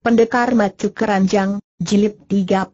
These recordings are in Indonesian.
Pendekar Macu Keranjang, Jilid 36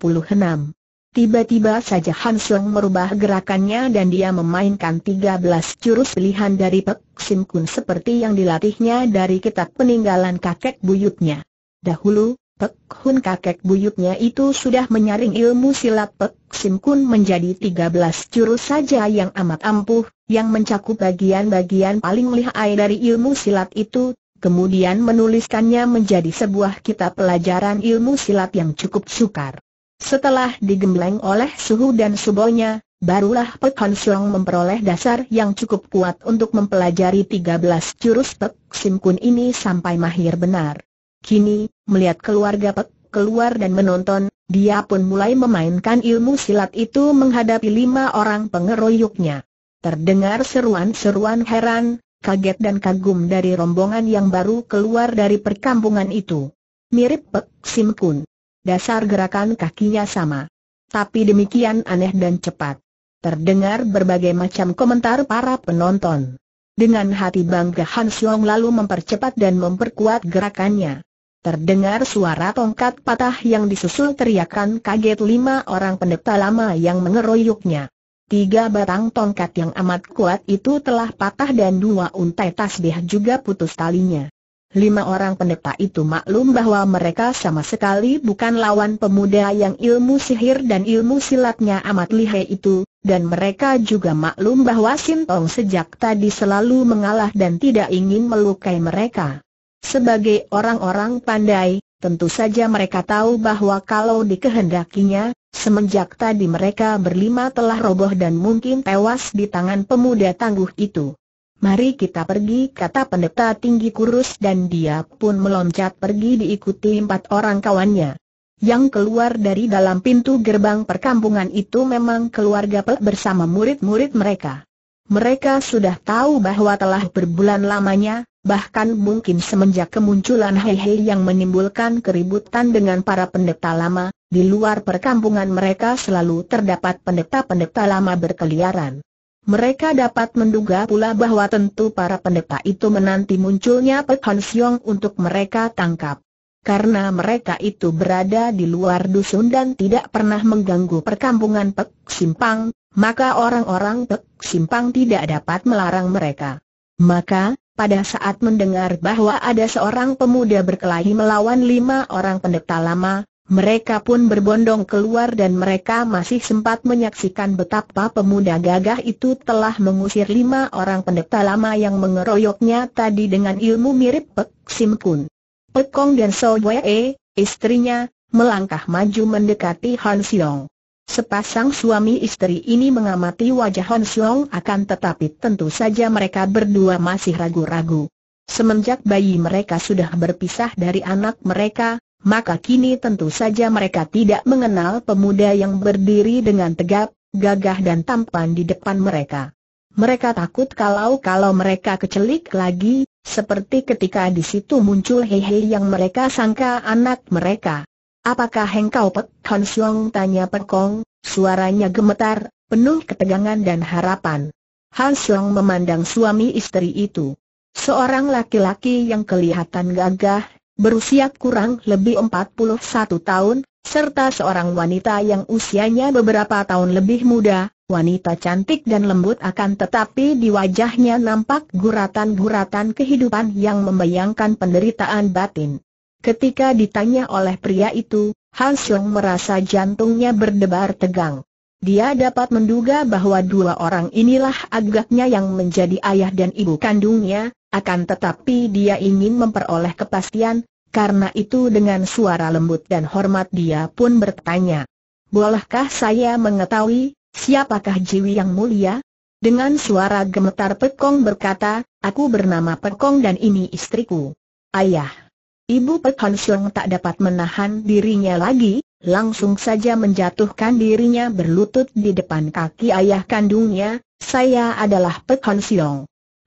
Tiba-tiba saja Han merubah gerakannya dan dia memainkan 13 jurus pilihan dari Pek Sim Kun seperti yang dilatihnya dari kitab peninggalan kakek buyutnya. Dahulu, Pek Hun kakek buyutnya itu sudah menyaring ilmu silat Pek Sim Kun menjadi 13 jurus saja yang amat ampuh, yang mencakup bagian-bagian paling lihai dari ilmu silat itu, kemudian menuliskannya menjadi sebuah kitab pelajaran ilmu silat yang cukup sukar. Setelah digembleng oleh suhu dan subonya, barulah Pek Han Siong memperoleh dasar yang cukup kuat untuk mempelajari 13 jurus Pek Sim Kun ini sampai mahir benar. Kini, melihat keluarga Pek keluar dan menonton, dia pun mulai memainkan ilmu silat itu menghadapi lima orang pengeroyoknya. Terdengar seruan-seruan heran, kaget dan kagum dari rombongan yang baru keluar dari perkampungan itu. Mirip Pek Sim Kun. Dasar gerakan kakinya sama. Tapi demikian aneh dan cepat. Terdengar berbagai macam komentar para penonton. Dengan hati bangga Han Xiong lalu mempercepat dan memperkuat gerakannya. Terdengar suara tongkat patah yang disusul teriakan kaget lima orang pendeta lama yang mengeroyoknya. Tiga batang tongkat yang amat kuat itu telah patah dan dua untai tasbih juga putus talinya. Lima orang pendeta itu maklum bahwa mereka sama sekali bukan lawan pemuda yang ilmu sihir dan ilmu silatnya amat lihai itu, dan mereka juga maklum bahwa Sintong sejak tadi selalu mengalah dan tidak ingin melukai mereka. Sebagai orang-orang pandai, tentu saja mereka tahu bahwa kalau dikehendakinya, Semenjak tadi mereka berlima telah roboh dan mungkin tewas di tangan pemuda tangguh itu. Mari kita pergi kata pendeta tinggi kurus dan dia pun meloncat pergi diikuti empat orang kawannya. Yang keluar dari dalam pintu gerbang perkampungan itu memang keluarga Pek bersama murid-murid mereka. Mereka sudah tahu bahwa telah berbulan lamanya, bahkan mungkin semenjak kemunculan Hei Hei yang menimbulkan keributan dengan para pendeta lama, di luar perkampungan mereka selalu terdapat pendeta-pendeta lama berkeliaran. Mereka dapat menduga pula bahwa tentu para pendeta itu menanti munculnya Pek Siong untuk mereka tangkap. Karena mereka itu berada di luar dusun dan tidak pernah mengganggu perkampungan Pek Simpang, maka orang-orang Pek Simpang tidak dapat melarang mereka. Maka, pada saat mendengar bahwa ada seorang pemuda berkelahi melawan lima orang pendeta lama, mereka pun berbondong keluar dan mereka masih sempat menyaksikan betapa pemuda gagah itu telah mengusir lima orang pendeta lama yang mengeroyoknya tadi dengan ilmu mirip Pek Sim Kun. Kong dan So Wee, istrinya, melangkah maju mendekati Han Siong. Sepasang suami istri ini mengamati wajah Hon Siong akan tetapi tentu saja mereka berdua masih ragu-ragu. Semenjak bayi mereka sudah berpisah dari anak mereka, maka kini tentu saja mereka tidak mengenal pemuda yang berdiri dengan tegap, gagah dan tampan di depan mereka. Mereka takut kalau-kalau mereka kecelik lagi, seperti ketika di situ muncul hehe Hei yang mereka sangka anak mereka. Apakah engkau Pek Hon Siong? Tanya Kong, suaranya gemetar, penuh ketegangan dan harapan. Han Siong memandang suami istri itu. Seorang laki-laki yang kelihatan gagah, berusia kurang lebih 41 tahun, serta seorang wanita yang usianya beberapa tahun lebih muda, wanita cantik dan lembut akan tetapi di wajahnya nampak guratan-guratan kehidupan yang membayangkan penderitaan batin. Ketika ditanya oleh pria itu, Han Xiong merasa jantungnya berdebar tegang. Dia dapat menduga bahwa dua orang inilah agaknya yang menjadi ayah dan ibu kandungnya, akan tetapi dia ingin memperoleh kepastian, karena itu dengan suara lembut dan hormat dia pun bertanya. Bolehkah saya mengetahui, siapakah Jiwi yang mulia? Dengan suara gemetar Pekong berkata, aku bernama Pekong dan ini istriku. Ayah. Ibu Pek Han Siong tak dapat menahan dirinya lagi, langsung saja menjatuhkan dirinya berlutut di depan kaki ayah kandungnya, saya adalah Pek Han Siong.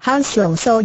Han Siong So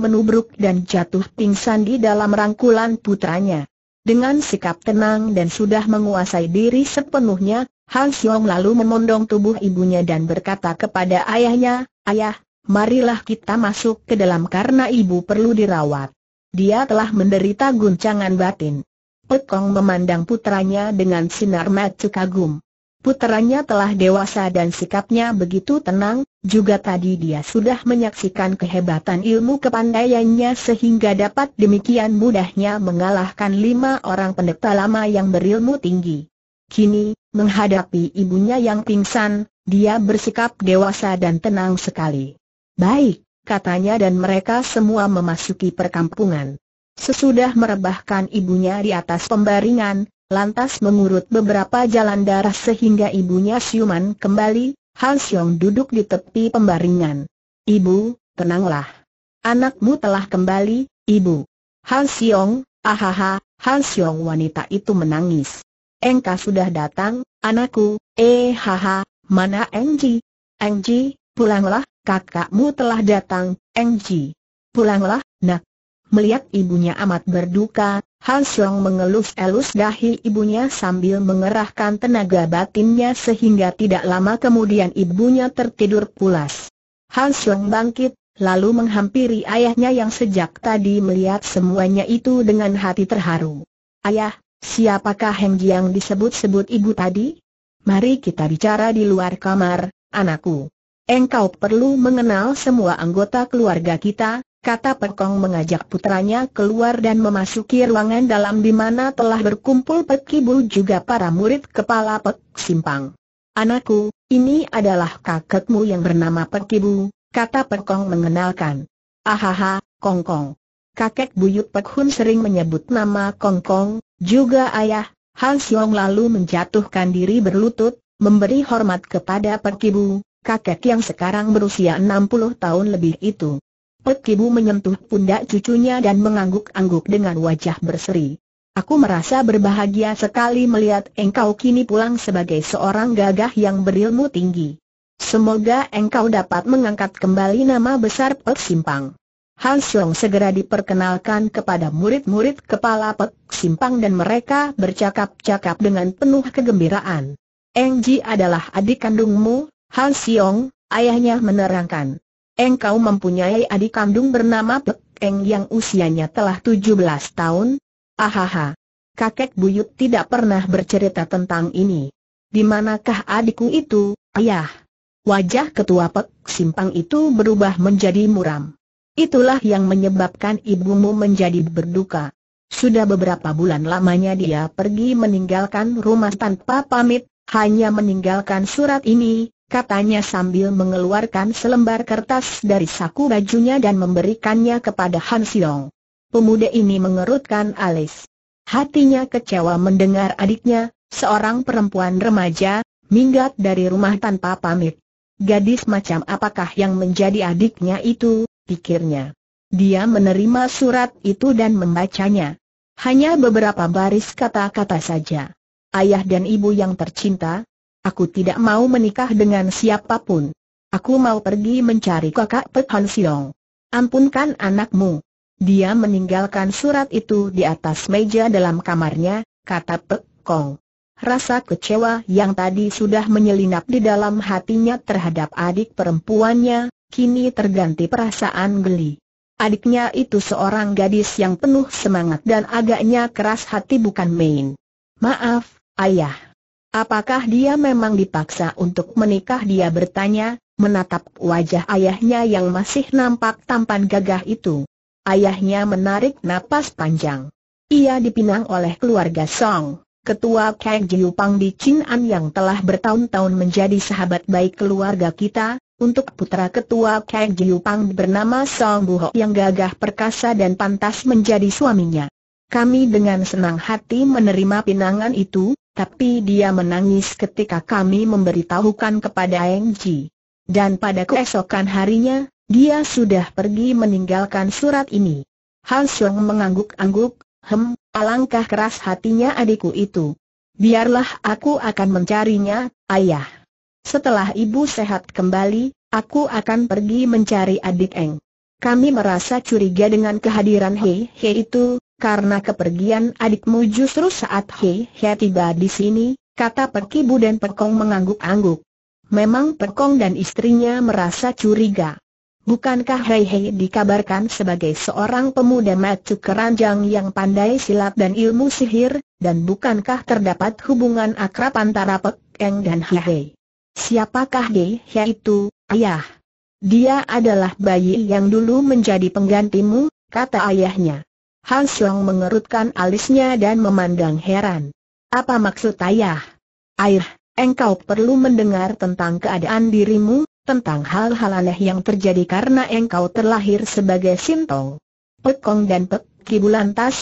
menubruk dan jatuh pingsan di dalam rangkulan putranya. Dengan sikap tenang dan sudah menguasai diri sepenuhnya, Han Siong lalu memondong tubuh ibunya dan berkata kepada ayahnya, Ayah, marilah kita masuk ke dalam karena ibu perlu dirawat. Dia telah menderita guncangan batin. Pekong memandang putranya dengan sinar mata kagum. Putranya telah dewasa dan sikapnya begitu tenang, juga tadi dia sudah menyaksikan kehebatan ilmu kepandaiannya sehingga dapat demikian mudahnya mengalahkan lima orang pendeta lama yang berilmu tinggi. Kini, menghadapi ibunya yang pingsan, dia bersikap dewasa dan tenang sekali. Baik, katanya dan mereka semua memasuki perkampungan. Sesudah merebahkan ibunya di atas pembaringan, lantas mengurut beberapa jalan darah sehingga ibunya siuman kembali, Han Xiong duduk di tepi pembaringan. Ibu, tenanglah. Anakmu telah kembali, ibu. Han Xiong, ahaha, Han Xiong wanita itu menangis. Engka sudah datang, anakku, eh haha, mana Engji? Engji, pulanglah, kakakmu telah datang, Engji. Pulanglah, nak. Melihat ibunya amat berduka, Han Xiong mengelus-elus dahi ibunya sambil mengerahkan tenaga batinnya sehingga tidak lama kemudian ibunya tertidur pulas. Han Xiong bangkit, lalu menghampiri ayahnya yang sejak tadi melihat semuanya itu dengan hati terharu. Ayah, siapakah Heng Ji yang disebut-sebut ibu tadi? Mari kita bicara di luar kamar, anakku. Engkau perlu mengenal semua anggota keluarga kita, kata Pekong mengajak putranya keluar dan memasuki ruangan dalam di mana telah berkumpul Pek juga para murid kepala Pek Simpang. Anakku, ini adalah kakekmu yang bernama Pek Kibu, kata Pekong mengenalkan. Ahaha, Kongkong, Kong. Kakek buyut Pek Hun sering menyebut nama Kongkong, Kong, juga ayah, Han Xiong lalu menjatuhkan diri berlutut, memberi hormat kepada Pek Kibu, kakek yang sekarang berusia 60 tahun lebih itu. Pek Kibu menyentuh pundak cucunya dan mengangguk-angguk dengan wajah berseri. Aku merasa berbahagia sekali melihat engkau kini pulang sebagai seorang gagah yang berilmu tinggi. Semoga engkau dapat mengangkat kembali nama besar Pek Simpang. Han Xiong segera diperkenalkan kepada murid-murid kepala Pek Simpang dan mereka bercakap-cakap dengan penuh kegembiraan. Engji adalah adik kandungmu, Han Siong, ayahnya menerangkan. Engkau mempunyai adik kandung bernama Pek Eng yang usianya telah 17 tahun? Ahaha. Kakek buyut tidak pernah bercerita tentang ini. Di manakah adikku itu, ayah? Wajah ketua Pek Simpang itu berubah menjadi muram. Itulah yang menyebabkan ibumu menjadi berduka. Sudah beberapa bulan lamanya dia pergi meninggalkan rumah tanpa pamit, hanya meninggalkan surat ini, katanya sambil mengeluarkan selembar kertas dari saku bajunya dan memberikannya kepada Han Siong. Pemuda ini mengerutkan alis. Hatinya kecewa mendengar adiknya, seorang perempuan remaja, minggat dari rumah tanpa pamit. Gadis macam apakah yang menjadi adiknya itu, pikirnya. Dia menerima surat itu dan membacanya. Hanya beberapa baris kata-kata saja. Ayah dan ibu yang tercinta, Aku tidak mau menikah dengan siapapun. Aku mau pergi mencari kakak Pek Han Siong. Ampunkan anakmu. Dia meninggalkan surat itu di atas meja dalam kamarnya, kata Pek Kong. Rasa kecewa yang tadi sudah menyelinap di dalam hatinya terhadap adik perempuannya, kini terganti perasaan geli. Adiknya itu seorang gadis yang penuh semangat dan agaknya keras hati bukan main. Maaf, ayah. Apakah dia memang dipaksa untuk menikah dia bertanya, menatap wajah ayahnya yang masih nampak tampan gagah itu. Ayahnya menarik napas panjang. Ia dipinang oleh keluarga Song, ketua Kang Jiupang di Chin'an yang telah bertahun-tahun menjadi sahabat baik keluarga kita, untuk putra ketua Kang Jiupang bernama Song Buho yang gagah perkasa dan pantas menjadi suaminya. Kami dengan senang hati menerima pinangan itu, tapi dia menangis ketika kami memberitahukan kepada Engji. Dan pada keesokan harinya, dia sudah pergi meninggalkan surat ini. Han Xiong mengangguk-angguk, hem, alangkah keras hatinya adikku itu. Biarlah aku akan mencarinya, ayah. Setelah ibu sehat kembali, aku akan pergi mencari adik Eng. Kami merasa curiga dengan kehadiran Hei Hei itu, karena kepergian adikmu justru saat Hei Hei tiba di sini, kata Perkibu dan Perkong mengangguk-angguk. Memang Perkong dan istrinya merasa curiga. Bukankah Hei Hei dikabarkan sebagai seorang pemuda macu keranjang yang pandai silat dan ilmu sihir, dan bukankah terdapat hubungan akrab antara Perkeng dan Hei Hei? Siapakah Hei Hei itu, ayah? Dia adalah bayi yang dulu menjadi penggantimu, kata ayahnya. Han Xiong mengerutkan alisnya dan memandang heran. Apa maksud ayah? Air, engkau perlu mendengar tentang keadaan dirimu, tentang hal-hal aneh yang terjadi karena engkau terlahir sebagai Sintong. Kong dan Pek Kibu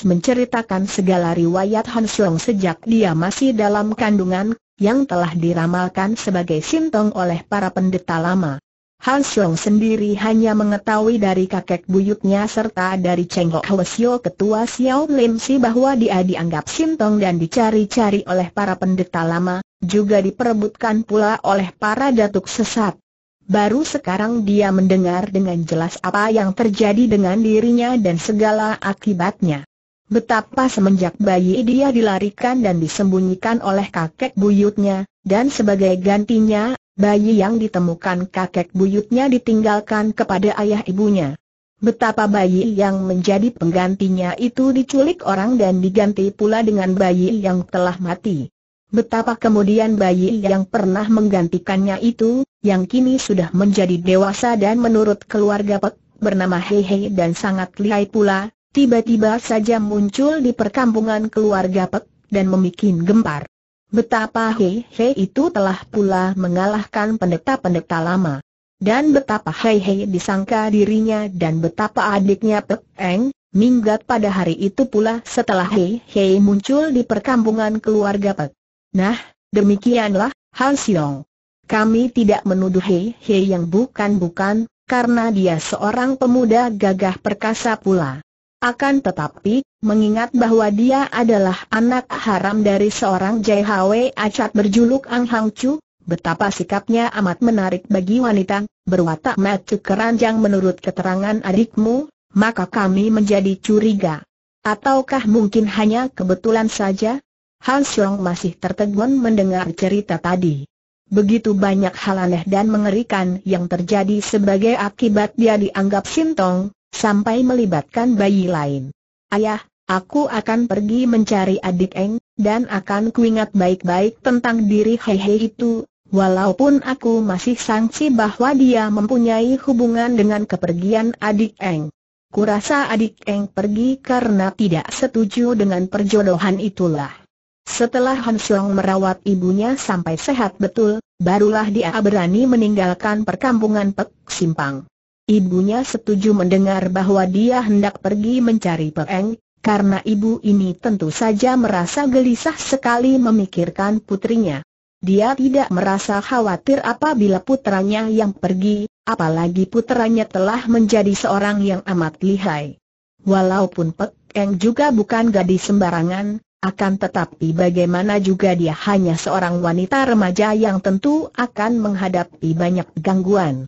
menceritakan segala riwayat Han Xiong sejak dia masih dalam kandungan, yang telah diramalkan sebagai Sintong oleh para pendeta lama. Xiong sendiri hanya mengetahui dari kakek buyutnya serta dari Cheng Ho Hwasyo ketua Xiao Lim Si bahwa dia dianggap sintong dan dicari-cari oleh para pendeta lama, juga diperebutkan pula oleh para datuk sesat. Baru sekarang dia mendengar dengan jelas apa yang terjadi dengan dirinya dan segala akibatnya. Betapa semenjak bayi dia dilarikan dan disembunyikan oleh kakek buyutnya, dan sebagai gantinya bayi yang ditemukan kakek buyutnya ditinggalkan kepada ayah ibunya. Betapa bayi yang menjadi penggantinya itu diculik orang dan diganti pula dengan bayi yang telah mati. Betapa kemudian bayi yang pernah menggantikannya itu, yang kini sudah menjadi dewasa dan menurut keluarga Pek, bernama Hehe dan sangat lihai pula, tiba-tiba saja muncul di perkampungan keluarga Pek, dan memikin gempar. Betapa Hei-Hei itu telah pula mengalahkan pendeta-pendeta lama. Dan betapa Hei-Hei disangka dirinya dan betapa adiknya Pek Eng, minggat pada hari itu pula setelah Hei-Hei muncul di perkampungan keluarga Pek. Nah, demikianlah, Han Siong. Kami tidak menuduh Hei-Hei yang bukan-bukan, karena dia seorang pemuda gagah perkasa pula. Akan tetapi, mengingat bahwa dia adalah anak haram dari seorang JHW acat berjuluk Ang Hang Chu, betapa sikapnya amat menarik bagi wanita, berwatak matu keranjang menurut keterangan adikmu, maka kami menjadi curiga. Ataukah mungkin hanya kebetulan saja? Han Xiong masih tertegun mendengar cerita tadi. Begitu banyak hal aneh dan mengerikan yang terjadi sebagai akibat dia dianggap sintong, sampai melibatkan bayi lain. Ayah, Aku akan pergi mencari adik Eng, dan akan kuingat baik-baik tentang diri Hehe itu, walaupun aku masih sangsi bahwa dia mempunyai hubungan dengan kepergian adik Eng. Kurasa adik Eng pergi karena tidak setuju dengan perjodohan itulah. Setelah Han Xiong merawat ibunya sampai sehat betul, barulah dia berani meninggalkan perkampungan Pek Simpang. Ibunya setuju mendengar bahwa dia hendak pergi mencari Eng, karena ibu ini tentu saja merasa gelisah sekali memikirkan putrinya. Dia tidak merasa khawatir apabila putranya yang pergi, apalagi putranya telah menjadi seorang yang amat lihai. Walaupun Pek Eng juga bukan gadis sembarangan, akan tetapi bagaimana juga dia hanya seorang wanita remaja yang tentu akan menghadapi banyak gangguan.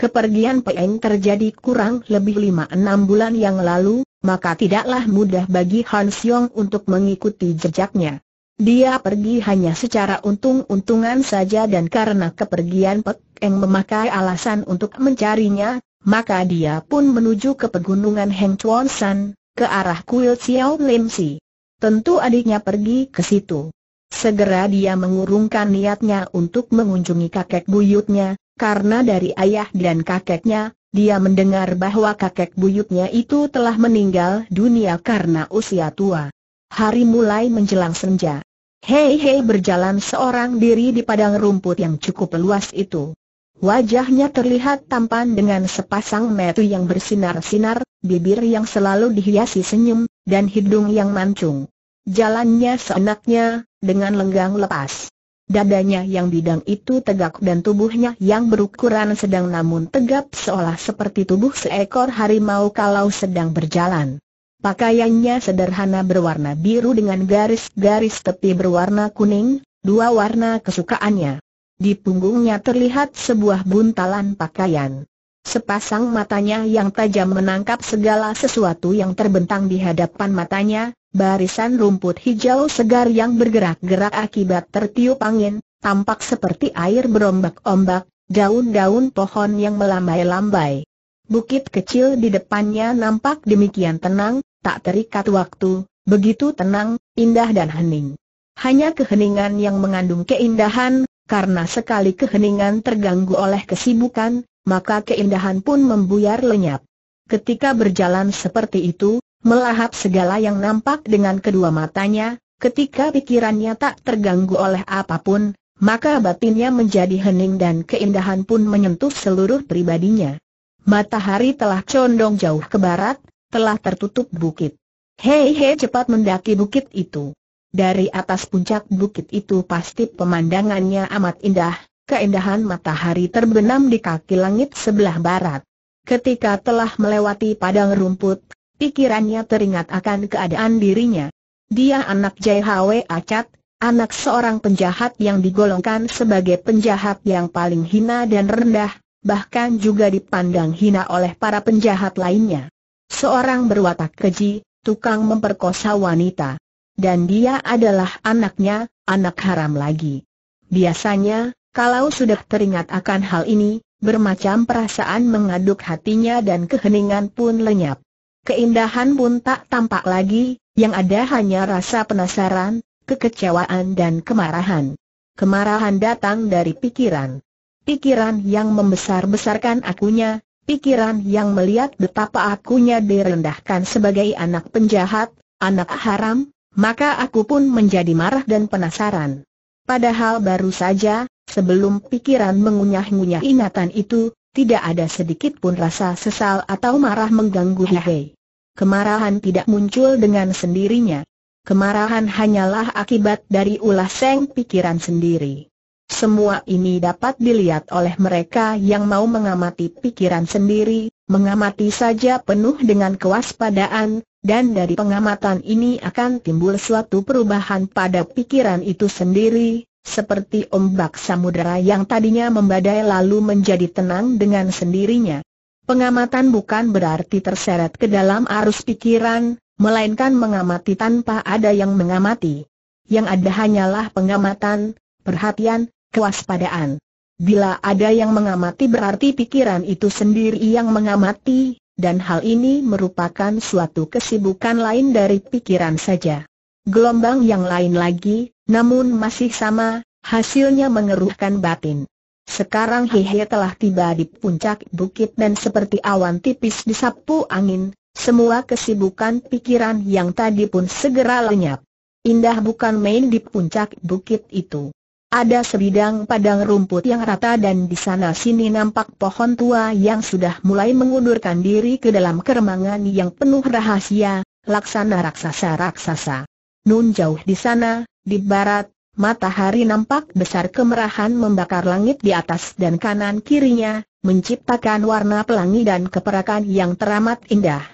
Kepergian Peng terjadi kurang lebih lima enam bulan yang lalu, maka tidaklah mudah bagi Han Xiong untuk mengikuti jejaknya. Dia pergi hanya secara untung-untungan saja dan karena kepergian Peng memakai alasan untuk mencarinya, maka dia pun menuju ke pegunungan Heng Chuan San, ke arah kuil Xiao Lim Si. Tentu adiknya pergi ke situ. Segera dia mengurungkan niatnya untuk mengunjungi kakek buyutnya, karena dari ayah dan kakeknya, dia mendengar bahwa kakek buyutnya itu telah meninggal dunia karena usia tua. Hari mulai menjelang senja. Hei Hei berjalan seorang diri di padang rumput yang cukup luas itu. Wajahnya terlihat tampan dengan sepasang metu yang bersinar-sinar, bibir yang selalu dihiasi senyum, dan hidung yang mancung. Jalannya seenaknya, dengan lenggang lepas. Dadanya yang bidang itu tegak dan tubuhnya yang berukuran sedang namun tegap seolah seperti tubuh seekor harimau kalau sedang berjalan. Pakaiannya sederhana berwarna biru dengan garis-garis tepi berwarna kuning, dua warna kesukaannya. Di punggungnya terlihat sebuah buntalan pakaian. Sepasang matanya yang tajam menangkap segala sesuatu yang terbentang di hadapan matanya, Barisan rumput hijau segar yang bergerak-gerak akibat tertiup angin, tampak seperti air berombak-ombak, daun-daun pohon yang melambai-lambai. Bukit kecil di depannya nampak demikian tenang, tak terikat waktu, begitu tenang, indah dan hening. Hanya keheningan yang mengandung keindahan, karena sekali keheningan terganggu oleh kesibukan, maka keindahan pun membuyar lenyap. Ketika berjalan seperti itu, melahap segala yang nampak dengan kedua matanya, ketika pikirannya tak terganggu oleh apapun, maka batinnya menjadi hening dan keindahan pun menyentuh seluruh pribadinya. Matahari telah condong jauh ke barat, telah tertutup bukit. Hei hei cepat mendaki bukit itu. Dari atas puncak bukit itu pasti pemandangannya amat indah, keindahan matahari terbenam di kaki langit sebelah barat. Ketika telah melewati padang rumput, pikirannya teringat akan keadaan dirinya. Dia anak Jai Hwe Acat, anak seorang penjahat yang digolongkan sebagai penjahat yang paling hina dan rendah, bahkan juga dipandang hina oleh para penjahat lainnya. Seorang berwatak keji, tukang memperkosa wanita. Dan dia adalah anaknya, anak haram lagi. Biasanya, kalau sudah teringat akan hal ini, bermacam perasaan mengaduk hatinya dan keheningan pun lenyap. Keindahan pun tak tampak lagi, yang ada hanya rasa penasaran, kekecewaan dan kemarahan. Kemarahan datang dari pikiran. Pikiran yang membesar-besarkan akunya, pikiran yang melihat betapa akunya direndahkan sebagai anak penjahat, anak haram, maka aku pun menjadi marah dan penasaran. Padahal baru saja, sebelum pikiran mengunyah-ngunyah ingatan itu, tidak ada sedikit pun rasa sesal atau marah mengganggu Hei. Kemarahan tidak muncul dengan sendirinya. Kemarahan hanyalah akibat dari ulah seng pikiran sendiri. Semua ini dapat dilihat oleh mereka yang mau mengamati pikiran sendiri, mengamati saja penuh dengan kewaspadaan, dan dari pengamatan ini akan timbul suatu perubahan pada pikiran itu sendiri, seperti ombak samudera yang tadinya membadai lalu menjadi tenang dengan sendirinya. Pengamatan bukan berarti terseret ke dalam arus pikiran, melainkan mengamati tanpa ada yang mengamati. Yang ada hanyalah pengamatan, perhatian, kewaspadaan. Bila ada yang mengamati berarti pikiran itu sendiri yang mengamati, dan hal ini merupakan suatu kesibukan lain dari pikiran saja. Gelombang yang lain lagi, namun masih sama, hasilnya mengeruhkan batin. Sekarang Hehe telah tiba di puncak bukit dan seperti awan tipis disapu angin, semua kesibukan pikiran yang tadi pun segera lenyap. Indah bukan main di puncak bukit itu. Ada sebidang padang rumput yang rata dan di sana sini nampak pohon tua yang sudah mulai mengundurkan diri ke dalam keremangan yang penuh rahasia, laksana raksasa-raksasa. Nun jauh di sana, di barat, matahari nampak besar kemerahan membakar langit di atas dan kanan kirinya, menciptakan warna pelangi dan keperakan yang teramat indah.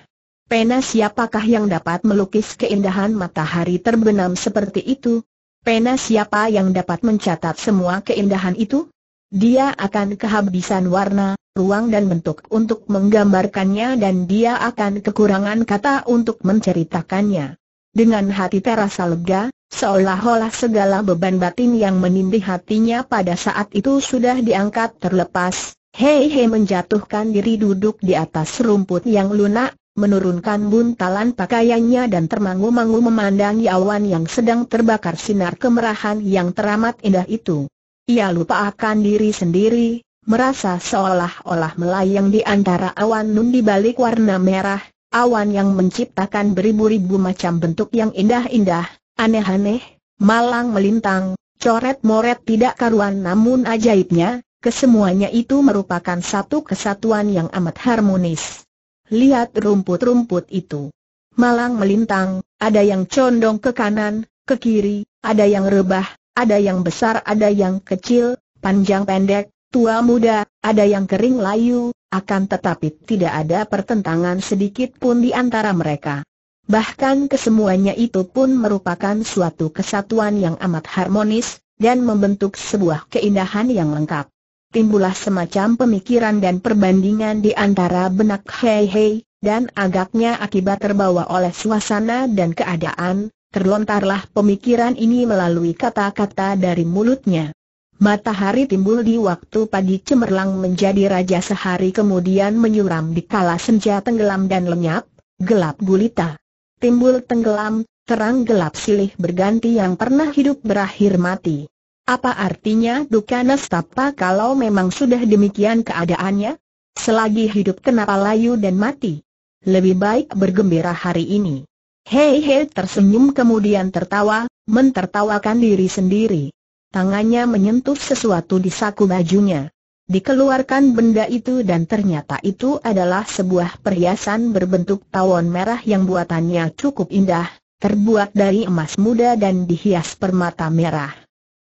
Pena siapakah yang dapat melukis keindahan matahari terbenam seperti itu? Pena siapa yang dapat mencatat semua keindahan itu? Dia akan kehabisan warna, ruang dan bentuk untuk menggambarkannya dan dia akan kekurangan kata untuk menceritakannya. Dengan hati terasa lega, seolah-olah segala beban batin yang menindih hatinya pada saat itu sudah diangkat terlepas. Hei Hei menjatuhkan diri duduk di atas rumput yang lunak, menurunkan buntalan pakaiannya dan termangu-mangu memandangi awan yang sedang terbakar sinar kemerahan yang teramat indah itu. Ia lupa akan diri sendiri, merasa seolah-olah melayang di antara awan nun di balik warna merah, awan yang menciptakan beribu-ribu macam bentuk yang indah-indah, aneh-aneh, malang melintang, coret-moret tidak karuan namun ajaibnya, kesemuanya itu merupakan satu kesatuan yang amat harmonis. Lihat rumput-rumput itu. Malang melintang, ada yang condong ke kanan, ke kiri, ada yang rebah, ada yang besar ada yang kecil, panjang pendek, tua muda, ada yang kering layu, akan tetapi tidak ada pertentangan sedikit pun di antara mereka. Bahkan kesemuanya itu pun merupakan suatu kesatuan yang amat harmonis, dan membentuk sebuah keindahan yang lengkap. Timbullah semacam pemikiran dan perbandingan di antara benak Hei Hei, dan agaknya akibat terbawa oleh suasana dan keadaan, terlontarlah pemikiran ini melalui kata-kata dari mulutnya. Matahari timbul di waktu pagi cemerlang menjadi raja sehari kemudian menyuram di kala senja tenggelam dan lenyap, gelap gulita. Timbul tenggelam, terang gelap silih berganti yang pernah hidup berakhir mati. Apa artinya duka nestapa kalau memang sudah demikian keadaannya? Selagi hidup kenapa layu dan mati? Lebih baik bergembira hari ini. Hei hei tersenyum kemudian tertawa, mentertawakan diri sendiri. Tangannya menyentuh sesuatu di saku bajunya. Dikeluarkan benda itu dan ternyata itu adalah sebuah perhiasan berbentuk tawon merah yang buatannya cukup indah, terbuat dari emas muda dan dihias permata merah.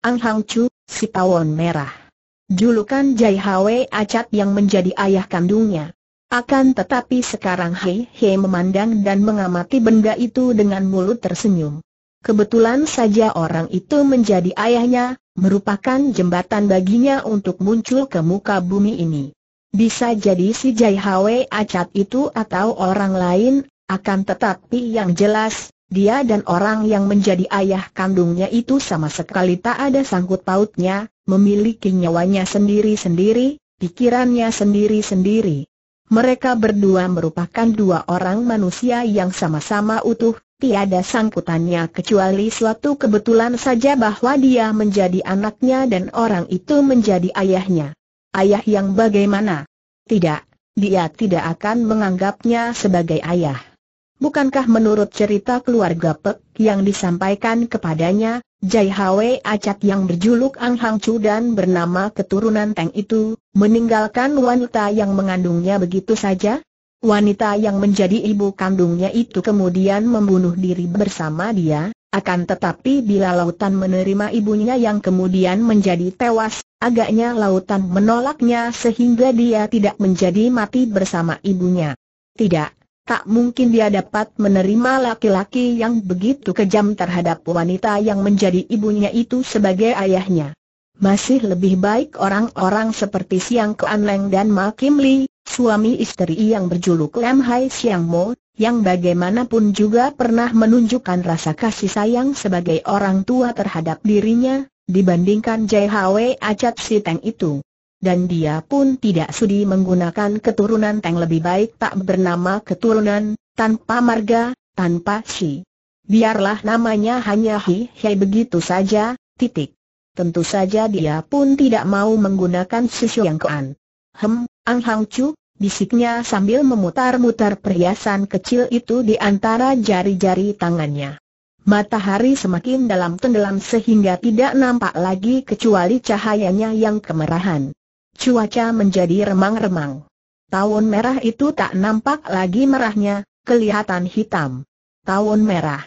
Ang Hang Chu, si tawon merah. Julukan Jai Hwe Acat yang menjadi ayah kandungnya. Akan tetapi sekarang Hei Hei memandang dan mengamati benda itu dengan mulut tersenyum. Kebetulan saja orang itu menjadi ayahnya, merupakan jembatan baginya untuk muncul ke muka bumi ini. Bisa jadi si Jai Hwe Acat itu atau orang lain, akan tetapi yang jelas, dia dan orang yang menjadi ayah kandungnya itu sama sekali tak ada sangkut pautnya, memiliki nyawanya sendiri-sendiri, pikirannya sendiri-sendiri. Mereka berdua merupakan dua orang manusia yang sama-sama utuh, tiada sangkutannya kecuali suatu kebetulan saja bahwa dia menjadi anaknya dan orang itu menjadi ayahnya. Ayah yang bagaimana? Tidak, dia tidak akan menganggapnya sebagai ayah. Bukankah menurut cerita keluarga Pek yang disampaikan kepadanya, Jai Hwe Acat yang berjuluk Ang Hang Chu dan bernama keturunan Teng itu, meninggalkan wanita yang mengandungnya begitu saja? Wanita yang menjadi ibu kandungnya itu kemudian membunuh diri bersama dia, akan tetapi bila lautan menerima ibunya yang kemudian menjadi tewas, agaknya lautan menolaknya sehingga dia tidak menjadi mati bersama ibunya. Tidak, tak mungkin dia dapat menerima laki-laki yang begitu kejam terhadap wanita yang menjadi ibunya itu sebagai ayahnya. Masih lebih baik orang-orang seperti Siang leng dan Ma Kim Lee Suami istri yang berjuluk Lam Hai Siang Mo, yang bagaimanapun juga pernah menunjukkan rasa kasih sayang sebagai orang tua terhadap dirinya, dibandingkan JHW Acat Si Teng itu. Dan dia pun tidak sudi menggunakan keturunan Teng lebih baik tak bernama keturunan, tanpa marga, tanpa Si. Biarlah namanya hanya Hi Hai begitu saja, titik. Tentu saja dia pun tidak mau menggunakan sisi Yang Koan. Hem, Ang Hang Chu, bisiknya sambil memutar-mutar perhiasan kecil itu di antara jari-jari tangannya. Matahari semakin dalam tenggelam sehingga tidak nampak lagi kecuali cahayanya yang kemerahan. Cuaca menjadi remang-remang. Tahun merah itu tak nampak lagi merahnya, kelihatan hitam. Tahun merah.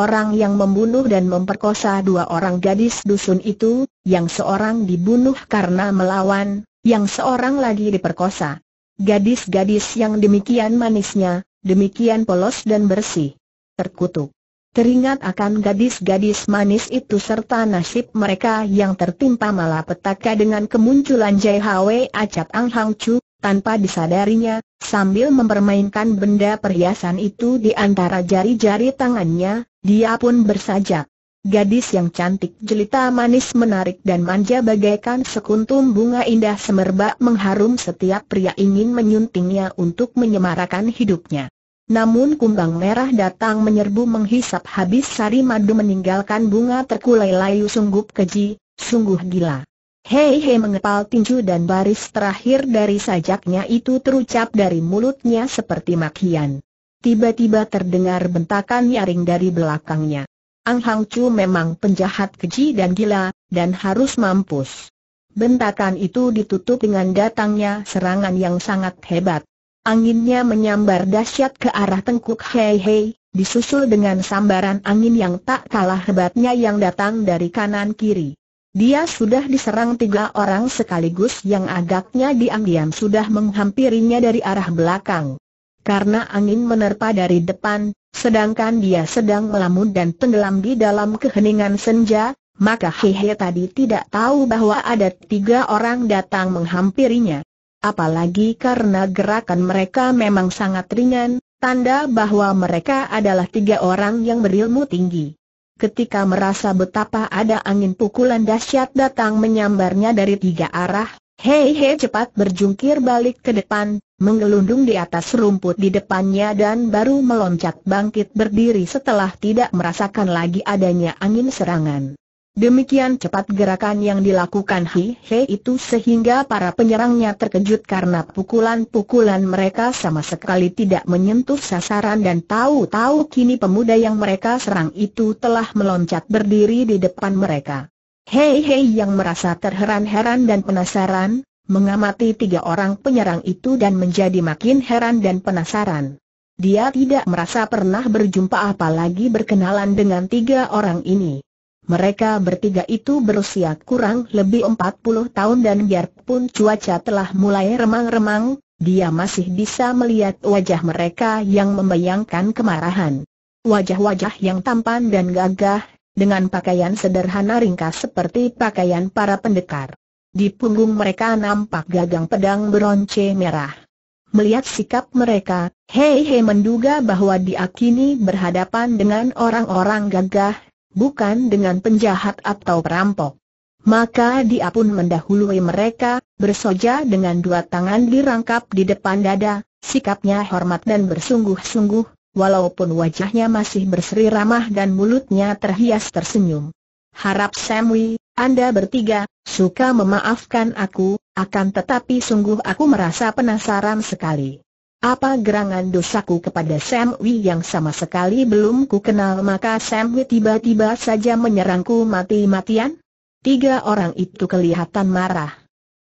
Orang yang membunuh dan memperkosa dua orang gadis dusun itu, yang seorang dibunuh karena melawan, yang seorang lagi diperkosa. Gadis-gadis yang demikian manisnya, demikian polos dan bersih. Terkutuk. Teringat akan gadis-gadis manis itu serta nasib mereka yang tertimpa malapetaka dengan kemunculan Jai Hwe Acap Ang Hang Chu, tanpa disadarinya, sambil mempermainkan benda perhiasan itu di antara jari-jari tangannya, dia pun bersajak. Gadis yang cantik jelita manis menarik dan manja bagaikan sekuntum bunga indah semerbak mengharum setiap pria ingin menyuntingnya untuk menyemarakan hidupnya. Namun kumbang merah datang menyerbu menghisap habis sari madu meninggalkan bunga terkulai layu sungguh keji, sungguh gila. Hei hei mengepal tinju dan baris terakhir dari sajaknya itu terucap dari mulutnya seperti makian. Tiba-tiba terdengar bentakan nyaring dari belakangnya. Ang Hang Chu memang penjahat keji dan gila, dan harus mampus. Bentakan itu ditutup dengan datangnya serangan yang sangat hebat. Anginnya menyambar dahsyat ke arah tengkuk Hei Hei, disusul dengan sambaran angin yang tak kalah hebatnya yang datang dari kanan kiri. Dia sudah diserang tiga orang sekaligus yang agaknya diam-diam sudah menghampirinya dari arah belakang karena angin menerpa dari depan, sedangkan dia sedang melamun dan tenggelam di dalam keheningan senja, maka Hehe tadi tidak tahu bahwa ada tiga orang datang menghampirinya. Apalagi karena gerakan mereka memang sangat ringan, tanda bahwa mereka adalah tiga orang yang berilmu tinggi. Ketika merasa betapa ada angin pukulan dahsyat datang menyambarnya dari tiga arah, Hei cepat berjungkir balik ke depan, menggelundung di atas rumput di depannya dan baru meloncat bangkit berdiri setelah tidak merasakan lagi adanya angin serangan. Demikian cepat gerakan yang dilakukan Hi He itu sehingga para penyerangnya terkejut karena pukulan-pukulan mereka sama sekali tidak menyentuh sasaran dan tahu-tahu kini pemuda yang mereka serang itu telah meloncat berdiri di depan mereka. Hei Hei yang merasa terheran-heran dan penasaran, mengamati tiga orang penyerang itu dan menjadi makin heran dan penasaran. Dia tidak merasa pernah berjumpa apalagi berkenalan dengan tiga orang ini. Mereka bertiga itu berusia kurang lebih 40 tahun dan biarpun cuaca telah mulai remang-remang, dia masih bisa melihat wajah mereka yang membayangkan kemarahan. Wajah-wajah yang tampan dan gagah, dengan pakaian sederhana ringkas seperti pakaian para pendekar. Di punggung mereka nampak gagang pedang beronce merah. Melihat sikap mereka, Hei Hei menduga bahwa dia kini berhadapan dengan orang-orang gagah, bukan dengan penjahat atau perampok. Maka dia pun mendahului mereka, bersoja dengan dua tangan dirangkap di depan dada, sikapnya hormat dan bersungguh-sungguh, walaupun wajahnya masih berseri ramah dan mulutnya terhias tersenyum. Harap Samui, anda bertiga, suka memaafkan aku, akan tetapi sungguh aku merasa penasaran sekali. Apa gerangan dosaku kepada Sam Wee yang sama sekali belum ku kenal maka Sam Wee tiba-tiba saja menyerangku mati-matian? Tiga orang itu kelihatan marah.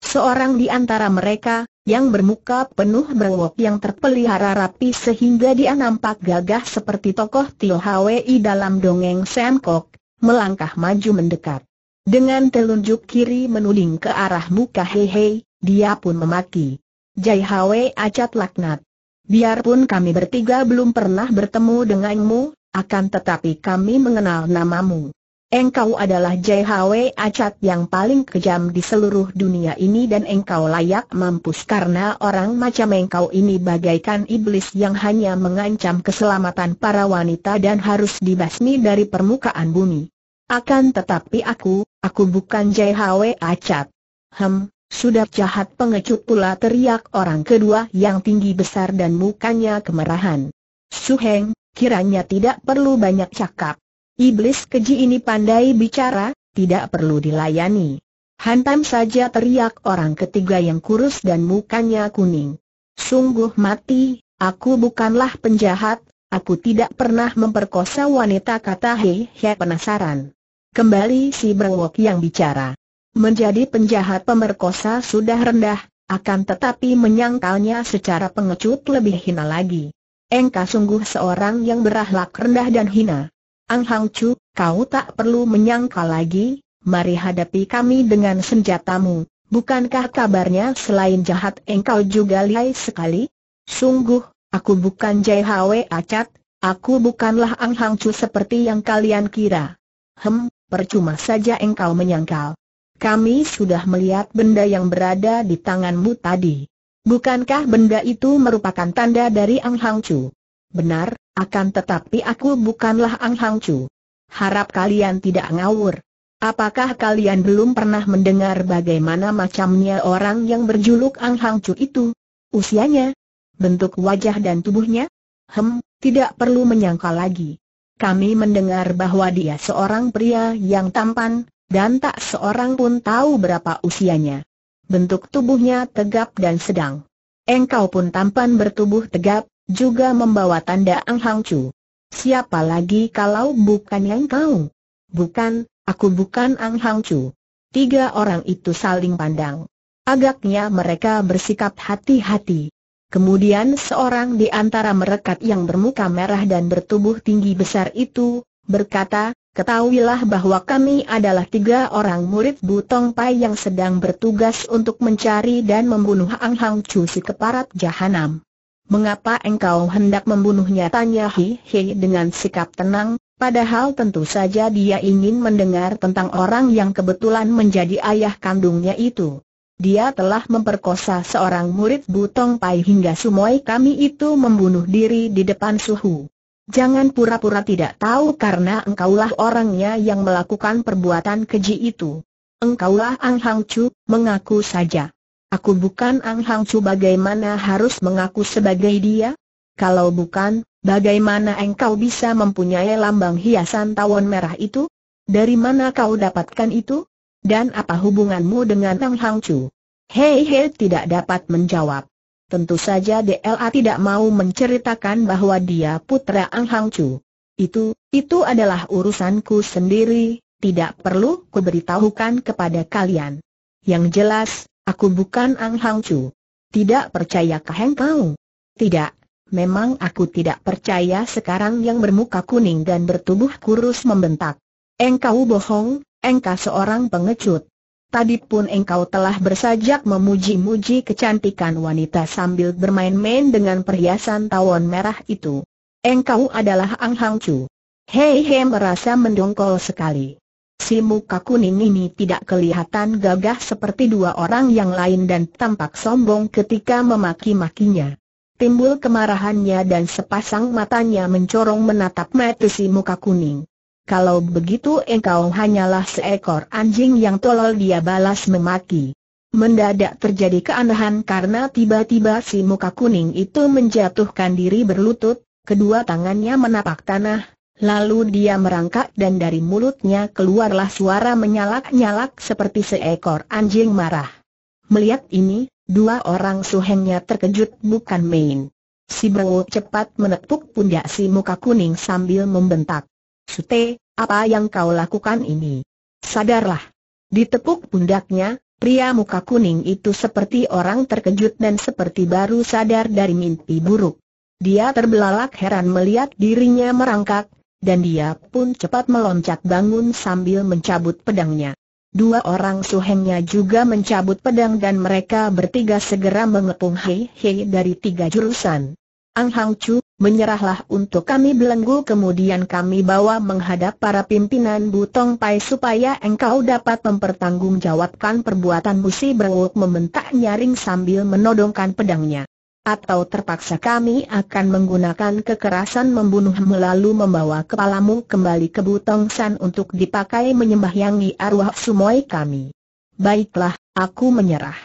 Seorang di antara mereka, yang bermuka penuh berwok yang terpelihara rapi sehingga dia nampak gagah seperti tokoh Tio Hwi dalam dongeng Sam Kok, melangkah maju mendekat. Dengan telunjuk kiri menuding ke arah muka Hei dia pun memaki. Jai Hwe acat laknat. Biarpun kami bertiga belum pernah bertemu denganmu, akan tetapi kami mengenal namamu. Engkau adalah Jai Hwe acat yang paling kejam di seluruh dunia ini dan engkau layak mampus karena orang macam engkau ini bagaikan iblis yang hanya mengancam keselamatan para wanita dan harus dibasmi dari permukaan bumi. Akan tetapi aku, aku bukan JHW Acat. Hem, sudah jahat pengecut pula teriak orang kedua yang tinggi besar dan mukanya kemerahan. Suheng, kiranya tidak perlu banyak cakap. Iblis keji ini pandai bicara, tidak perlu dilayani. Hantam saja teriak orang ketiga yang kurus dan mukanya kuning. Sungguh mati, aku bukanlah penjahat, aku tidak pernah memperkosa wanita kata Hei hei penasaran. Kembali si brewok yang bicara. Menjadi penjahat pemerkosa sudah rendah, akan tetapi menyangkalnya secara pengecut lebih hina lagi. Engkau sungguh seorang yang berahlak rendah dan hina. Ang Hang Chu, kau tak perlu menyangkal lagi, mari hadapi kami dengan senjatamu. Bukankah kabarnya selain jahat engkau juga lihai sekali? Sungguh, aku bukan jai hwe Acat, aku bukanlah Ang Hang Chu seperti yang kalian kira. Hem, percuma saja engkau menyangkal. Kami sudah melihat benda yang berada di tanganmu tadi. Bukankah benda itu merupakan tanda dari Ang Hang Chu? Benar, akan tetapi aku bukanlah Ang Hang Chu. Harap kalian tidak ngawur. Apakah kalian belum pernah mendengar bagaimana macamnya orang yang berjuluk Ang Hang Chu itu? Usianya? Bentuk wajah dan tubuhnya? Hem, tidak perlu menyangkal lagi. Kami mendengar bahwa dia seorang pria yang tampan, dan tak seorang pun tahu berapa usianya. Bentuk tubuhnya tegap dan sedang. Engkau pun tampan bertubuh tegap, juga membawa tanda Ang Hang Chu. Siapa lagi kalau bukan yang kau? Bukan, aku bukan Ang Hang Chu. Tiga orang itu saling pandang. Agaknya mereka bersikap hati-hati. Kemudian seorang di antara mereka yang bermuka merah dan bertubuh tinggi besar itu, berkata, Ketahuilah bahwa kami adalah tiga orang murid Butong Pai yang sedang bertugas untuk mencari dan membunuh Ang Hang Chu si keparat jahanam. Mengapa engkau hendak membunuhnya? Tanya Hi Hi dengan sikap tenang, padahal tentu saja dia ingin mendengar tentang orang yang kebetulan menjadi ayah kandungnya itu dia telah memperkosa seorang murid Butong Pai hingga Sumoy kami itu membunuh diri di depan suhu. Jangan pura-pura tidak tahu karena engkaulah orangnya yang melakukan perbuatan keji itu. Engkaulah Ang Hang Chu, mengaku saja. Aku bukan Ang Hang Chu bagaimana harus mengaku sebagai dia? Kalau bukan, bagaimana engkau bisa mempunyai lambang hiasan tawon merah itu? Dari mana kau dapatkan itu? Dan apa hubunganmu dengan Tang Hang Chu? Hei Hei tidak dapat menjawab. Tentu saja DLA tidak mau menceritakan bahwa dia putra Ang Hang Chu. Itu, itu adalah urusanku sendiri, tidak perlu kuberitahukan kepada kalian. Yang jelas, aku bukan Ang Hang Chu. Tidak percayakah kau? Tidak, memang aku tidak percaya sekarang yang bermuka kuning dan bertubuh kurus membentak. Engkau bohong, engkau seorang pengecut. Tadi pun engkau telah bersajak memuji-muji kecantikan wanita sambil bermain-main dengan perhiasan tawon merah itu. Engkau adalah Ang Hang Chu. Hei Hei merasa mendongkol sekali. Si muka kuning ini tidak kelihatan gagah seperti dua orang yang lain dan tampak sombong ketika memaki-makinya. Timbul kemarahannya dan sepasang matanya mencorong menatap mati si muka kuning. Kalau begitu engkau hanyalah seekor anjing yang tolol dia balas memaki. Mendadak terjadi keanehan karena tiba-tiba si muka kuning itu menjatuhkan diri berlutut, kedua tangannya menapak tanah, lalu dia merangkak dan dari mulutnya keluarlah suara menyalak-nyalak seperti seekor anjing marah. Melihat ini, dua orang suhengnya terkejut bukan main. Si Bro cepat menepuk pundak si muka kuning sambil membentak. Sute, apa yang kau lakukan ini? Sadarlah. Ditepuk pundaknya, pria muka kuning itu seperti orang terkejut dan seperti baru sadar dari mimpi buruk. Dia terbelalak heran melihat dirinya merangkak, dan dia pun cepat meloncat bangun sambil mencabut pedangnya. Dua orang suhengnya juga mencabut pedang dan mereka bertiga segera mengepung Hei Hei dari tiga jurusan. Ang Hang Chu, menyerahlah untuk kami belenggu kemudian kami bawa menghadap para pimpinan Butong Pai supaya engkau dapat mempertanggungjawabkan perbuatan si Berwok membentak nyaring sambil menodongkan pedangnya. Atau terpaksa kami akan menggunakan kekerasan membunuh melalui membawa kepalamu kembali ke Butong San untuk dipakai menyembahyangi arwah sumoi kami. Baiklah, aku menyerah.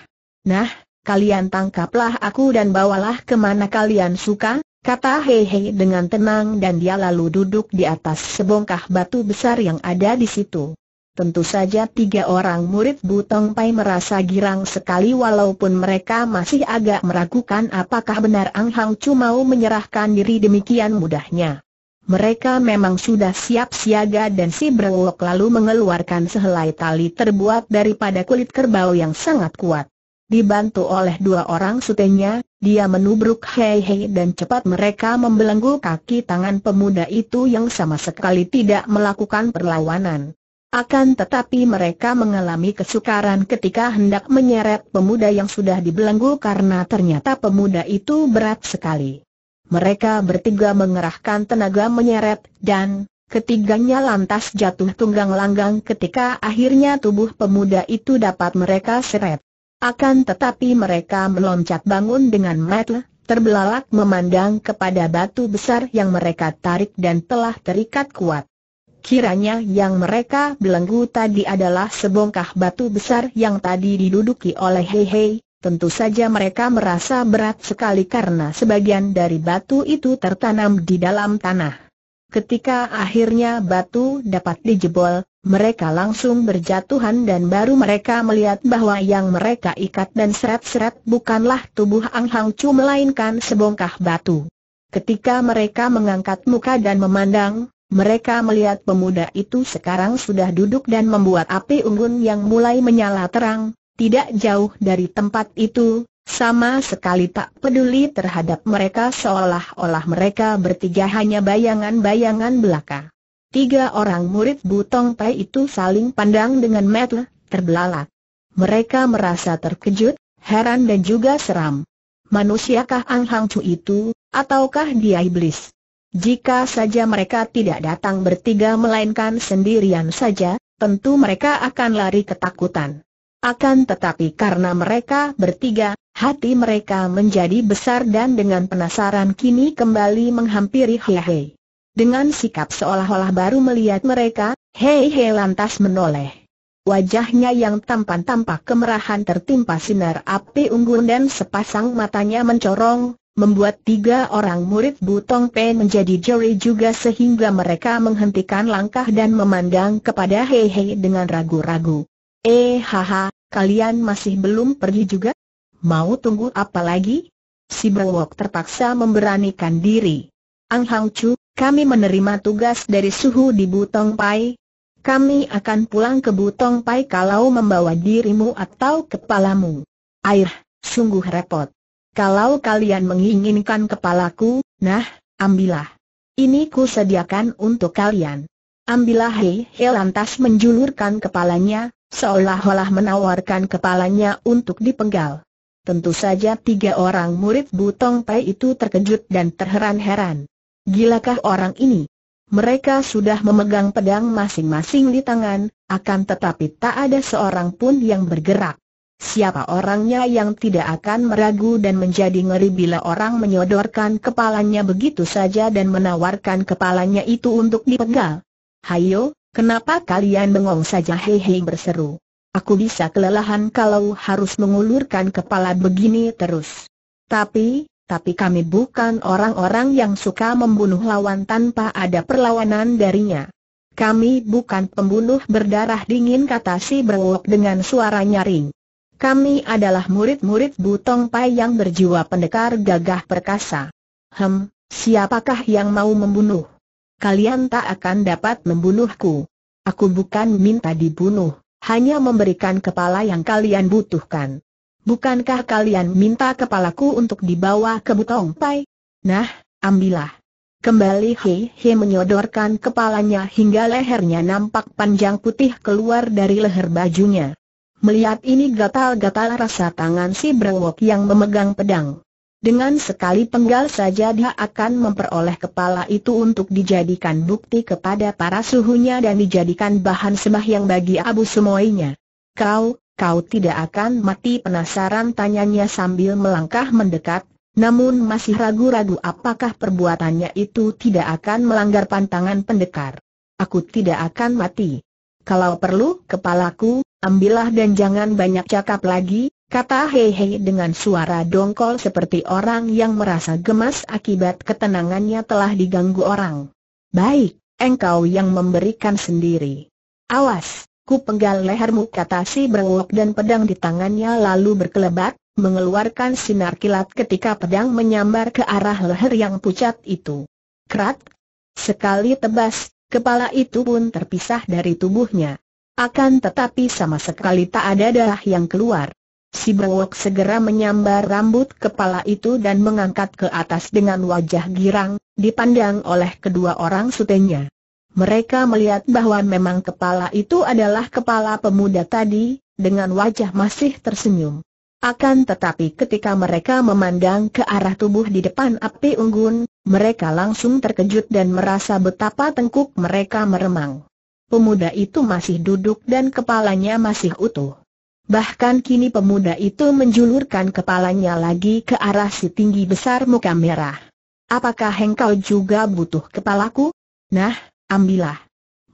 Nah, kalian tangkaplah aku dan bawalah kemana kalian suka, kata hehe dengan tenang dan dia lalu duduk di atas sebongkah batu besar yang ada di situ. Tentu saja tiga orang murid Butong Pai merasa girang sekali walaupun mereka masih agak meragukan apakah benar Ang Hang Chu mau menyerahkan diri demikian mudahnya. Mereka memang sudah siap siaga dan si Brewok lalu mengeluarkan sehelai tali terbuat daripada kulit kerbau yang sangat kuat. Dibantu oleh dua orang sutenya, dia menubruk Hei Hei dan cepat mereka membelenggu kaki tangan pemuda itu yang sama sekali tidak melakukan perlawanan. Akan tetapi mereka mengalami kesukaran ketika hendak menyeret pemuda yang sudah dibelenggu karena ternyata pemuda itu berat sekali. Mereka bertiga mengerahkan tenaga menyeret, dan ketiganya lantas jatuh tunggang langgang ketika akhirnya tubuh pemuda itu dapat mereka seret. Akan tetapi mereka meloncat bangun dengan metel, terbelalak memandang kepada batu besar yang mereka tarik dan telah terikat kuat. Kiranya yang mereka belenggu tadi adalah sebongkah batu besar yang tadi diduduki oleh Hei Hei, tentu saja mereka merasa berat sekali karena sebagian dari batu itu tertanam di dalam tanah. Ketika akhirnya batu dapat dijebol, mereka langsung berjatuhan dan baru mereka melihat bahwa yang mereka ikat dan seret-seret bukanlah tubuh Ang Hang Chu melainkan sebongkah batu. Ketika mereka mengangkat muka dan memandang, mereka melihat pemuda itu sekarang sudah duduk dan membuat api unggun yang mulai menyala terang, tidak jauh dari tempat itu, sama sekali tak peduli terhadap mereka seolah-olah mereka bertiga hanya bayangan-bayangan belaka. Tiga orang murid Butong Pai itu saling pandang dengan mata terbelalak. Mereka merasa terkejut, heran dan juga seram. Manusiakah Ang Hang Chu itu, ataukah dia iblis? Jika saja mereka tidak datang bertiga melainkan sendirian saja, tentu mereka akan lari ketakutan. Akan tetapi karena mereka bertiga, hati mereka menjadi besar dan dengan penasaran kini kembali menghampiri Hehe. Dengan sikap seolah-olah baru melihat mereka, Hei Hei lantas menoleh. Wajahnya yang tampan tampak kemerahan tertimpa sinar api unggun dan sepasang matanya mencorong, membuat tiga orang murid Butong Pen menjadi jeri juga sehingga mereka menghentikan langkah dan memandang kepada Hei Hei dengan ragu-ragu. Eh haha, kalian masih belum pergi juga? Mau tunggu apa lagi? Si Bowok terpaksa memberanikan diri. Ang Hang Chu, kami menerima tugas dari suhu di Butong Pai. Kami akan pulang ke Butong Pai kalau membawa dirimu atau kepalamu. Air, sungguh repot. Kalau kalian menginginkan kepalaku, nah, ambillah. Ini ku sediakan untuk kalian. Ambillah Hei Hei lantas menjulurkan kepalanya, seolah-olah menawarkan kepalanya untuk dipenggal. Tentu saja tiga orang murid Butong Pai itu terkejut dan terheran-heran. Gilakah orang ini? Mereka sudah memegang pedang masing-masing di tangan, akan tetapi tak ada seorang pun yang bergerak. Siapa orangnya yang tidak akan meragu dan menjadi ngeri bila orang menyodorkan kepalanya begitu saja dan menawarkan kepalanya itu untuk dipegal? Hayo, kenapa kalian bengong saja hehe berseru? Aku bisa kelelahan kalau harus mengulurkan kepala begini terus. Tapi, tapi kami bukan orang-orang yang suka membunuh lawan tanpa ada perlawanan darinya. Kami bukan pembunuh berdarah dingin kata si Brewok dengan suara nyaring. Kami adalah murid-murid Butong Pai yang berjiwa pendekar gagah perkasa. Hem, siapakah yang mau membunuh? Kalian tak akan dapat membunuhku. Aku bukan minta dibunuh, hanya memberikan kepala yang kalian butuhkan. Bukankah kalian minta kepalaku untuk dibawa ke Butong Pai? Nah, ambillah. Kembali He He menyodorkan kepalanya hingga lehernya nampak panjang putih keluar dari leher bajunya. Melihat ini gatal-gatal rasa tangan si Brewok yang memegang pedang. Dengan sekali penggal saja dia akan memperoleh kepala itu untuk dijadikan bukti kepada para suhunya dan dijadikan bahan yang bagi Abu semuanya. Kau, kau tidak akan mati penasaran tanyanya sambil melangkah mendekat, namun masih ragu-ragu apakah perbuatannya itu tidak akan melanggar pantangan pendekar. Aku tidak akan mati. Kalau perlu, kepalaku, ambillah dan jangan banyak cakap lagi, kata hei-hei dengan suara dongkol seperti orang yang merasa gemas akibat ketenangannya telah diganggu orang. Baik, engkau yang memberikan sendiri. Awas, Ku penggal lehermu kata si berwok dan pedang di tangannya lalu berkelebat, mengeluarkan sinar kilat ketika pedang menyambar ke arah leher yang pucat itu. Krat! Sekali tebas, kepala itu pun terpisah dari tubuhnya. Akan tetapi sama sekali tak ada darah yang keluar. Si berwok segera menyambar rambut kepala itu dan mengangkat ke atas dengan wajah girang, dipandang oleh kedua orang sutenya. Mereka melihat bahwa memang kepala itu adalah kepala pemuda tadi, dengan wajah masih tersenyum. Akan tetapi ketika mereka memandang ke arah tubuh di depan api unggun, mereka langsung terkejut dan merasa betapa tengkuk mereka meremang. Pemuda itu masih duduk dan kepalanya masih utuh. Bahkan kini pemuda itu menjulurkan kepalanya lagi ke arah si tinggi besar muka merah. Apakah engkau juga butuh kepalaku? Nah, ambillah.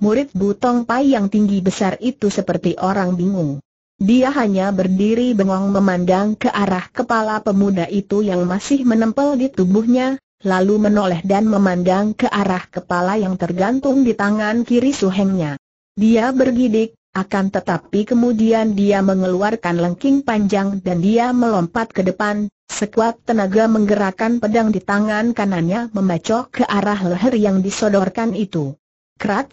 Murid Butong Pai yang tinggi besar itu seperti orang bingung. Dia hanya berdiri bengong memandang ke arah kepala pemuda itu yang masih menempel di tubuhnya, lalu menoleh dan memandang ke arah kepala yang tergantung di tangan kiri suhengnya. Dia bergidik, akan tetapi kemudian dia mengeluarkan lengking panjang dan dia melompat ke depan, sekuat tenaga menggerakkan pedang di tangan kanannya membacok ke arah leher yang disodorkan itu. Krak!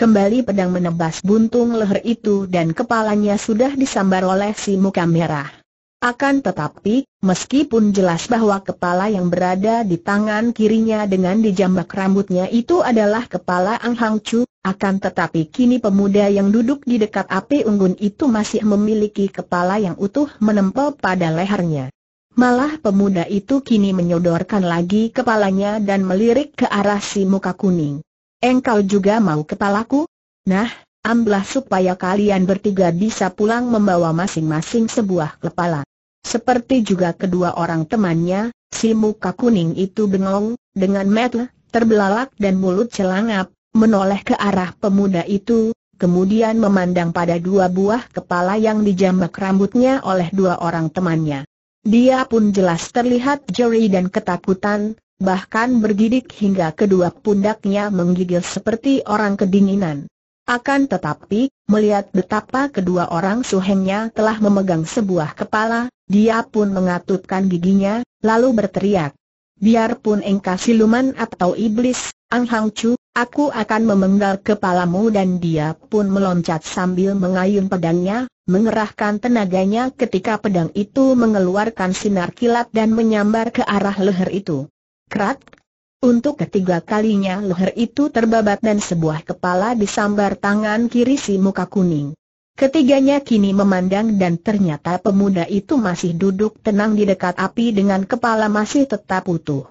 Kembali pedang menebas buntung leher itu dan kepalanya sudah disambar oleh si muka merah. Akan tetapi, meskipun jelas bahwa kepala yang berada di tangan kirinya dengan dijambak rambutnya itu adalah kepala Ang Hang Chu, akan tetapi kini pemuda yang duduk di dekat api unggun itu masih memiliki kepala yang utuh menempel pada lehernya. Malah pemuda itu kini menyodorkan lagi kepalanya dan melirik ke arah si muka kuning. Engkau juga mau kepalaku? Nah, amblah supaya kalian bertiga bisa pulang membawa masing-masing sebuah kepala. Seperti juga kedua orang temannya, si muka kuning itu bengong, dengan mata terbelalak dan mulut celangap, menoleh ke arah pemuda itu, kemudian memandang pada dua buah kepala yang dijamak rambutnya oleh dua orang temannya. Dia pun jelas terlihat jeri dan ketakutan, bahkan bergidik hingga kedua pundaknya menggigil seperti orang kedinginan. Akan tetapi, melihat betapa kedua orang suhengnya telah memegang sebuah kepala, dia pun mengatupkan giginya, lalu berteriak. Biarpun engkau siluman atau iblis, Ang Hang Chu, aku akan memenggal kepalamu dan dia pun meloncat sambil mengayun pedangnya, mengerahkan tenaganya ketika pedang itu mengeluarkan sinar kilat dan menyambar ke arah leher itu. Krat! Untuk ketiga kalinya leher itu terbabat dan sebuah kepala disambar tangan kiri si muka kuning. Ketiganya kini memandang dan ternyata pemuda itu masih duduk tenang di dekat api dengan kepala masih tetap utuh.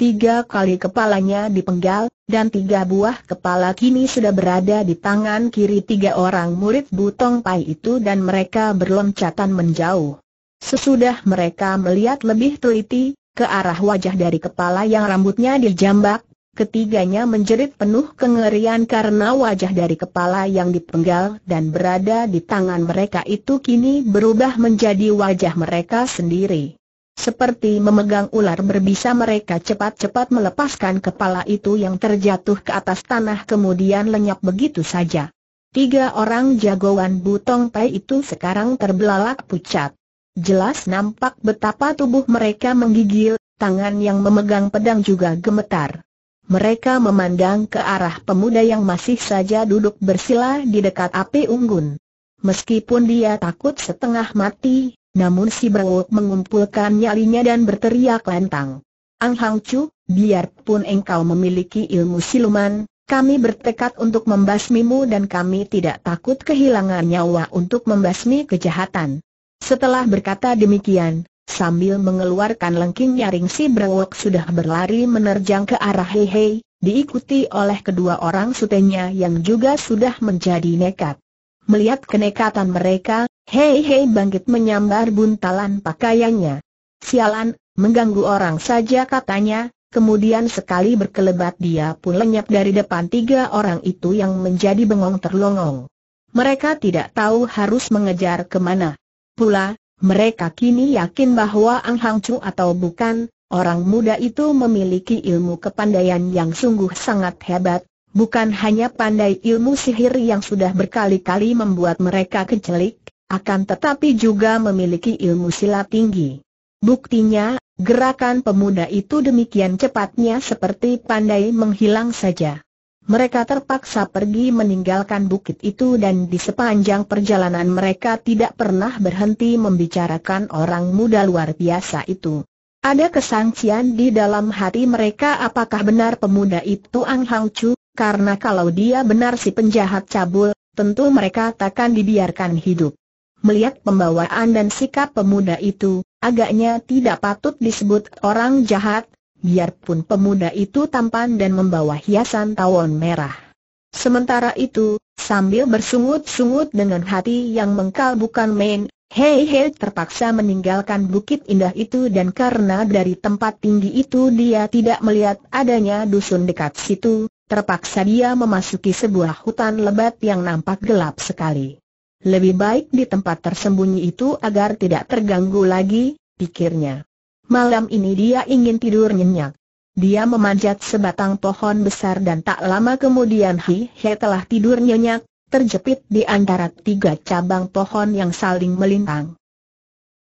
Tiga kali kepalanya dipenggal, dan tiga buah kepala kini sudah berada di tangan kiri tiga orang murid Butong Pai itu dan mereka berloncatan menjauh. Sesudah mereka melihat lebih teliti, ke arah wajah dari kepala yang rambutnya dijambak, ketiganya menjerit penuh kengerian karena wajah dari kepala yang dipenggal dan berada di tangan mereka itu kini berubah menjadi wajah mereka sendiri. Seperti memegang ular berbisa mereka cepat-cepat melepaskan kepala itu yang terjatuh ke atas tanah kemudian lenyap begitu saja. Tiga orang jagoan Butong Pai itu sekarang terbelalak pucat. Jelas nampak betapa tubuh mereka menggigil, tangan yang memegang pedang juga gemetar. Mereka memandang ke arah pemuda yang masih saja duduk bersila di dekat api unggun. Meskipun dia takut setengah mati, namun si Bao mengumpulkan nyalinya dan berteriak lantang. Ang Hang Chu, biarpun engkau memiliki ilmu siluman, kami bertekad untuk membasmimu dan kami tidak takut kehilangan nyawa untuk membasmi kejahatan. Setelah berkata demikian, sambil mengeluarkan lengking nyaring si Brewok sudah berlari menerjang ke arah Hei Hei, diikuti oleh kedua orang sutenya yang juga sudah menjadi nekat. Melihat kenekatan mereka, Hei Hei bangkit menyambar buntalan pakaiannya. Sialan, mengganggu orang saja katanya, Kemudian sekali berkelebat dia pun lenyap dari depan tiga orang itu yang menjadi bengong terlongong. Mereka tidak tahu harus mengejar kemana. Pula, mereka kini yakin bahwa Ang Hang Chu atau bukan, orang muda itu memiliki ilmu kepandaian yang sungguh sangat hebat, bukan hanya pandai ilmu sihir yang sudah berkali-kali membuat mereka kecelik, akan tetapi juga memiliki ilmu silat tinggi. Buktinya, gerakan pemuda itu demikian cepatnya seperti pandai menghilang saja. Mereka terpaksa pergi meninggalkan bukit itu dan di sepanjang perjalanan mereka tidak pernah berhenti membicarakan orang muda luar biasa itu. Ada kesangsian di dalam hati mereka apakah benar pemuda itu Ang Hau Chu, karena kalau dia benar si penjahat cabul, tentu mereka takkan dibiarkan hidup. Melihat pembawaan dan sikap pemuda itu, agaknya tidak patut disebut orang jahat, biarpun pemuda itu tampan dan membawa hiasan tawon merah. Sementara itu, sambil bersungut-sungut dengan hati yang mengkal bukan main, Hei Hei terpaksa meninggalkan bukit indah itu dan karena dari tempat tinggi itu dia tidak melihat adanya dusun dekat situ, terpaksa dia memasuki sebuah hutan lebat yang nampak gelap sekali. Lebih baik di tempat tersembunyi itu agar tidak terganggu lagi, pikirnya. Malam ini dia ingin tidur nyenyak. Dia memanjat sebatang pohon besar dan tak lama kemudian Hi He telah tidur nyenyak, terjepit di antara tiga cabang pohon yang saling melintang.